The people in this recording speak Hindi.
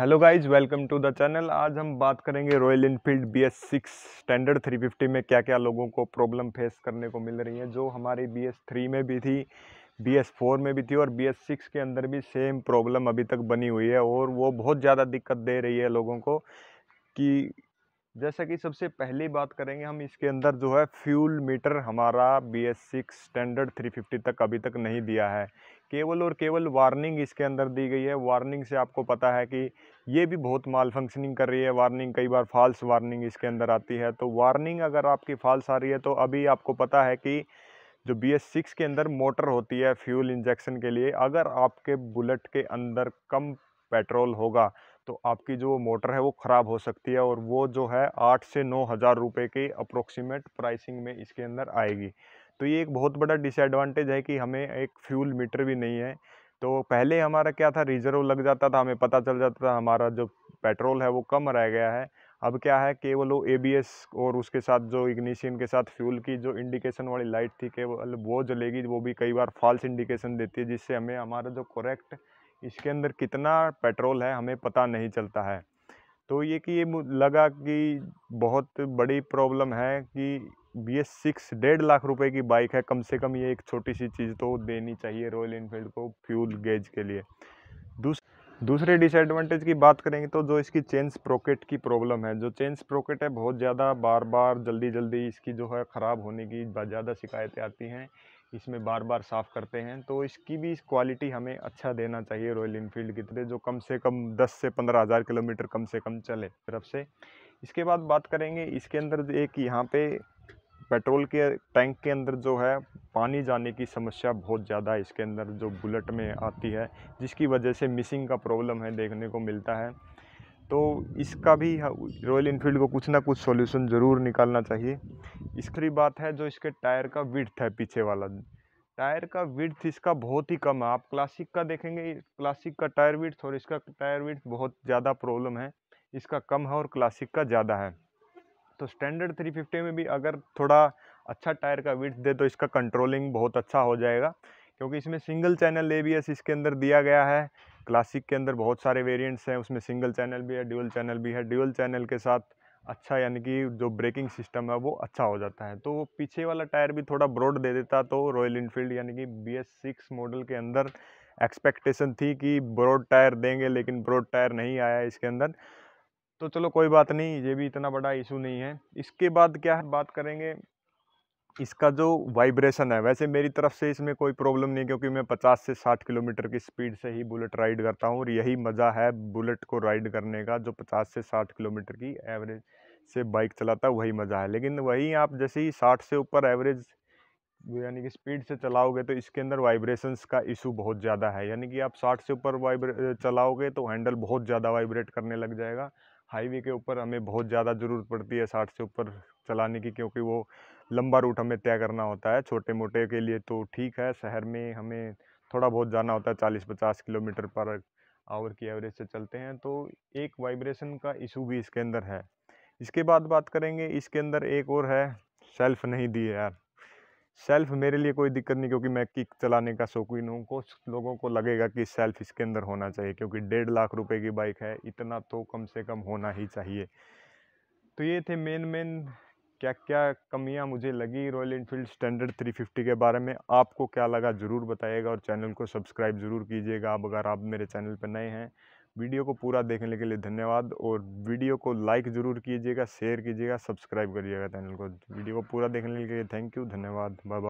hello guys welcome to the channel आज हम बात करेंगे Royal Enfield B S six standard three fifty में क्या क्या लोगों को प्रॉब्लम फेस करने को मिल रही है जो हमारी बी एस थ्री में भी थी बी एस फोर में भी थी और बी एस सिक्स के अंदर भी सेम प्रॉब्लम अभी तक बनी हुई है और वो बहुत ज़्यादा दिक्कत दे रही है लोगों को कि जैसा कि सबसे पहली बात करेंगे हम इसके अंदर जो है फ्यूल मीटर हमारा B S six standard three fifty तक अभी तक नहीं दिया है केवल और केवल वार्निंग इसके अंदर दी गई है वार्निंग से आपको पता है कि ये भी बहुत माल फंक्शनिंग कर रही है वार्निंग कई बार फॉल्स वार्निंग इसके अंदर आती है तो वार्निंग अगर आपकी फॉल्स आ रही है तो अभी आपको पता है कि जो बी एस सिक्स के अंदर मोटर होती है फ्यूल इंजेक्शन के लिए अगर आपके बुलेट के अंदर कम पेट्रोल होगा तो आपकी जो मोटर है वो ख़राब हो सकती है और वो जो है आठ से नौ हज़ार रुपये के अप्रोक्सीमेट प्राइसिंग में इसके अंदर आएगी तो ये एक बहुत बड़ा डिसएडवांटेज है कि हमें एक फ्यूल मीटर भी नहीं है तो पहले हमारा क्या था रिजर्व लग जाता था हमें पता चल जाता था हमारा जो पेट्रोल है वो कम रह गया है अब क्या है केवल वो ए और उसके साथ जो इग्निशियन के साथ फ्यूल की जो इंडिकेशन वाली लाइट थी केवल वो जलेगी वो भी कई बार फॉल्स इंडिकेशन देती है जिससे हमें हमारा जो करेक्ट इसके अंदर कितना पेट्रोल है हमें पता नहीं चलता है तो ये कि ये लगा कि बहुत बड़ी प्रॉब्लम है कि बी एस सिक्स डेढ़ लाख रुपए की बाइक है कम से कम ये एक छोटी सी चीज़ तो देनी चाहिए रॉयल इनफील्ड को फ्यूल गेज के लिए दूस दूसरे डिसएडवांटेज की बात करेंगे तो जो इसकी चेन स्प्रोकेट की प्रॉब्लम है जो चेन स्प्रोकेट है बहुत ज़्यादा बार बार जल्दी जल्दी इसकी जो है ख़राब होने की ज़्यादा शिकायतें आती हैं इसमें बार बार साफ़ करते हैं तो इसकी भी क्वालिटी हमें अच्छा देना चाहिए रॉयल इनफील्ड की तरह जो कम से कम दस से पंद्रह हज़ार किलोमीटर कम से कम चले तरफ से इसके बाद बात करेंगे इसके अंदर एक यहाँ पे पेट्रोल के टैंक के अंदर जो है पानी जाने की समस्या बहुत ज़्यादा इसके अंदर जो बुलेट में आती है जिसकी वजह से मिसिंग का प्रॉब्लम है देखने को मिलता है तो इसका भी रॉयल इनफील्ड को कुछ ना कुछ सॉल्यूशन ज़रूर निकालना चाहिए इसकी बात है जो इसके टायर का विड्थ है पीछे वाला टायर का विड्थ इसका बहुत ही कम है आप क्लासिक का देखेंगे क्लासिक का टायर विड्थ और इसका टायर विड्थ बहुत ज़्यादा प्रॉब्लम है इसका कम है और क्लासिक का ज़्यादा है तो स्टैंडर्ड 350 में भी अगर थोड़ा अच्छा टायर का विड्थ दे तो इसका कंट्रोलिंग बहुत अच्छा हो जाएगा क्योंकि इसमें सिंगल चैनल ए इसके अंदर दिया गया है क्लासिक के अंदर बहुत सारे वेरिएंट्स हैं उसमें सिंगल चैनल भी है ड्यूअल चैनल भी है ड्यूअल चैनल के साथ अच्छा यानी कि जो ब्रेकिंग सिस्टम है वो अच्छा हो जाता है तो वो पीछे वाला टायर भी थोड़ा ब्रॉड दे देता तो रॉयल इनफील्ड यानी कि बी एस सिक्स मॉडल के अंदर एक्सपेक्टेशन थी कि ब्रॉड टायर देंगे लेकिन ब्रॉड टायर नहीं आया इसके अंदर तो चलो कोई बात नहीं ये भी इतना बड़ा इशू नहीं है इसके बाद क्या है बात करेंगे इसका जो वाइब्रेशन है वैसे मेरी तरफ से इसमें कोई प्रॉब्लम नहीं क्योंकि मैं 50 से 60 किलोमीटर की स्पीड से ही बुलेट राइड करता हूँ और यही मज़ा है बुलेट को राइड करने का जो 50 से 60 किलोमीटर की एवरेज से बाइक चलाता है वही मज़ा है लेकिन वही आप जैसे ही साठ से ऊपर एवरेज यानी कि स्पीड से चलाओगे तो इसके अंदर वाइब्रेशंस का इशू बहुत ज़्यादा है यानी कि आप साठ से ऊपर वाइब्रे चलाओगे तो हैंडल बहुत ज़्यादा वाइब्रेट करने लग जाएगा हाईवे के ऊपर हमें बहुत ज़्यादा ज़रूरत पड़ती है साठ से ऊपर चलाने की क्योंकि वो लंबा रूट हमें तय करना होता है छोटे मोटे के लिए तो ठीक है शहर में हमें थोड़ा बहुत जाना होता है चालीस पचास किलोमीटर पर आवर की एवरेज से चलते हैं तो एक वाइब्रेशन का इशू भी इसके अंदर है इसके बाद बात करेंगे इसके अंदर एक और है सेल्फ नहीं दी यार सेल्फ मेरे लिए कोई दिक्कत नहीं क्योंकि मैं किक चलाने का शौकीन हूँ कुछ लोगों को लगेगा कि सेल्फ इसके अंदर होना चाहिए क्योंकि डेढ़ लाख रुपए की बाइक है इतना तो कम से कम होना ही चाहिए तो ये थे मेन मेन क्या क्या कमियां मुझे लगी रॉयल इनफील्ड स्टैंडर्ड 350 के बारे में आपको क्या लगा ज़रूर बताइएगा और चैनल को सब्सक्राइब ज़रूर कीजिएगा अब अगर आप मेरे चैनल पर नए हैं वीडियो को पूरा देखने के लिए धन्यवाद और वीडियो को लाइक ज़रूर कीजिएगा शेयर कीजिएगा सब्सक्राइब करिएगा चैनल को वीडियो को पूरा देखने के लिए थैंक यू धन्यवाद बाय